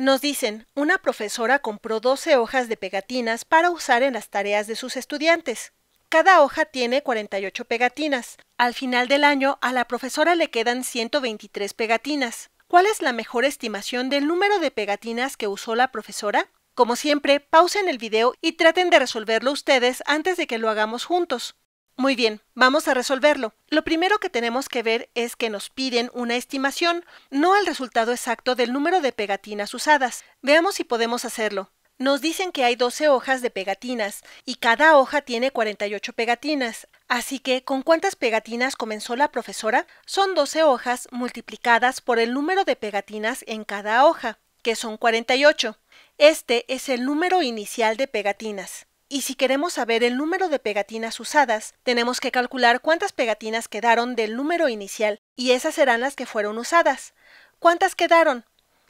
Nos dicen, una profesora compró 12 hojas de pegatinas para usar en las tareas de sus estudiantes. Cada hoja tiene 48 pegatinas. Al final del año, a la profesora le quedan 123 pegatinas. ¿Cuál es la mejor estimación del número de pegatinas que usó la profesora? Como siempre, pausen el video y traten de resolverlo ustedes antes de que lo hagamos juntos. Muy bien, vamos a resolverlo. Lo primero que tenemos que ver es que nos piden una estimación, no el resultado exacto del número de pegatinas usadas. Veamos si podemos hacerlo. Nos dicen que hay 12 hojas de pegatinas y cada hoja tiene 48 pegatinas. Así que, ¿con cuántas pegatinas comenzó la profesora? Son 12 hojas multiplicadas por el número de pegatinas en cada hoja, que son 48. Este es el número inicial de pegatinas y si queremos saber el número de pegatinas usadas, tenemos que calcular cuántas pegatinas quedaron del número inicial y esas serán las que fueron usadas. ¿Cuántas quedaron?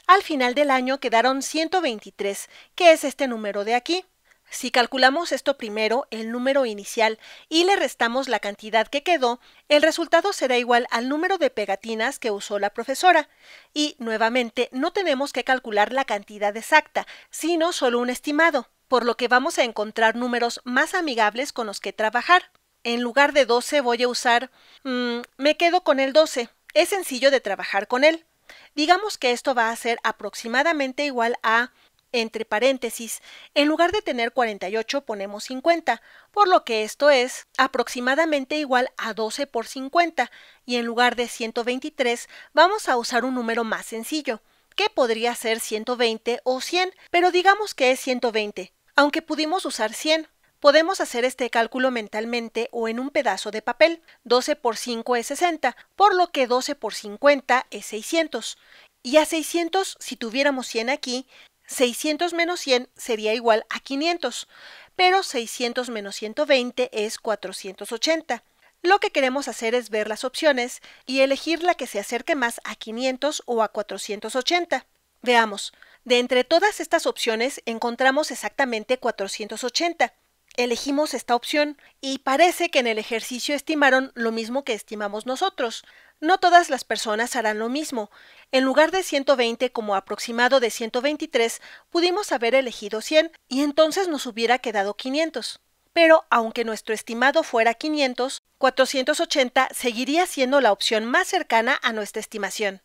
Al final del año quedaron 123, que es este número de aquí. Si calculamos esto primero, el número inicial, y le restamos la cantidad que quedó, el resultado será igual al número de pegatinas que usó la profesora. Y, nuevamente, no tenemos que calcular la cantidad exacta, sino solo un estimado por lo que vamos a encontrar números más amigables con los que trabajar. En lugar de 12 voy a usar... Mm, me quedo con el 12. Es sencillo de trabajar con él. Digamos que esto va a ser aproximadamente igual a entre paréntesis, en lugar de tener 48 ponemos 50, por lo que esto es aproximadamente igual a 12 por 50, y en lugar de 123 vamos a usar un número más sencillo, que podría ser 120 o 100, pero digamos que es 120, aunque pudimos usar 100. Podemos hacer este cálculo mentalmente o en un pedazo de papel. 12 por 5 es 60, por lo que 12 por 50 es 600. Y a 600, si tuviéramos 100 aquí, 600 menos 100 sería igual a 500, pero 600 menos 120 es 480. Lo que queremos hacer es ver las opciones y elegir la que se acerque más a 500 o a 480. Veamos, de entre todas estas opciones encontramos exactamente 480. Elegimos esta opción y parece que en el ejercicio estimaron lo mismo que estimamos nosotros. No todas las personas harán lo mismo. En lugar de 120 como aproximado de 123, pudimos haber elegido 100 y entonces nos hubiera quedado 500. Pero aunque nuestro estimado fuera 500, 480 seguiría siendo la opción más cercana a nuestra estimación.